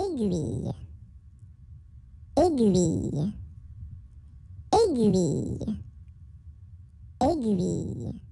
aiguille, aiguille, aiguille, aiguille.